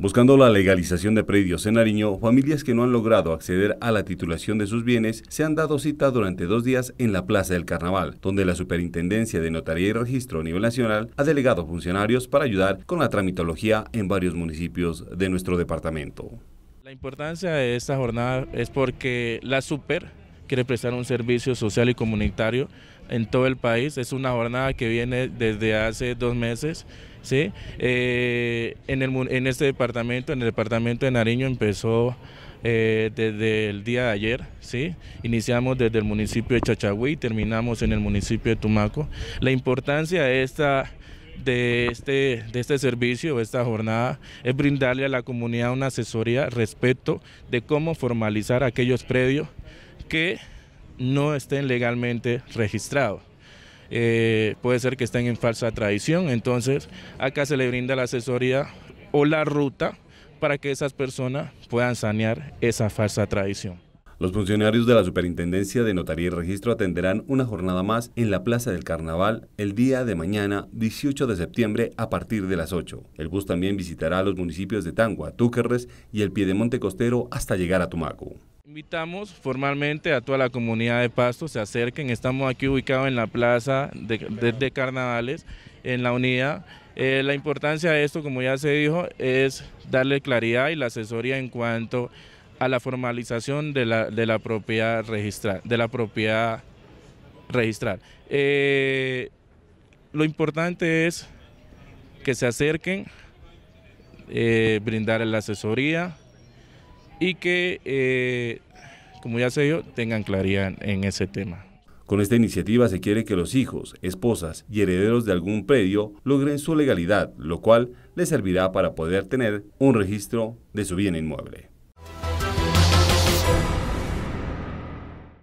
Buscando la legalización de predios en Nariño, familias que no han logrado acceder a la titulación de sus bienes se han dado cita durante dos días en la Plaza del Carnaval, donde la Superintendencia de Notaría y Registro a nivel nacional ha delegado funcionarios para ayudar con la tramitología en varios municipios de nuestro departamento. La importancia de esta jornada es porque la super quiere prestar un servicio social y comunitario en todo el país. Es una jornada que viene desde hace dos meses. ¿sí? Eh, en, el, en este departamento, en el departamento de Nariño empezó eh, desde el día de ayer, ¿sí? iniciamos desde el municipio de Chachagüí, terminamos en el municipio de Tumaco. La importancia esta de este, de este servicio, esta jornada, es brindarle a la comunidad una asesoría respecto de cómo formalizar aquellos predios que no estén legalmente registrados. Eh, puede ser que estén en falsa tradición, entonces acá se le brinda la asesoría o la ruta para que esas personas puedan sanear esa falsa tradición. Los funcionarios de la Superintendencia de Notaría y Registro atenderán una jornada más en la Plaza del Carnaval el día de mañana, 18 de septiembre, a partir de las 8. El bus también visitará los municipios de Tangua, Túquerres y el Piedemonte Costero hasta llegar a Tumaco. Invitamos formalmente a toda la comunidad de Pasto, se acerquen, estamos aquí ubicados en la plaza de, Carnavales, en la unidad. Eh, la importancia de esto, como ya se dijo, es darle claridad y la asesoría en cuanto a la formalización de la, de la propiedad registral. De la propiedad eh, lo importante es que se acerquen, eh, brindar la asesoría, y que, eh, como ya sé yo, tengan claridad en ese tema. Con esta iniciativa se quiere que los hijos, esposas y herederos de algún predio logren su legalidad, lo cual les servirá para poder tener un registro de su bien inmueble.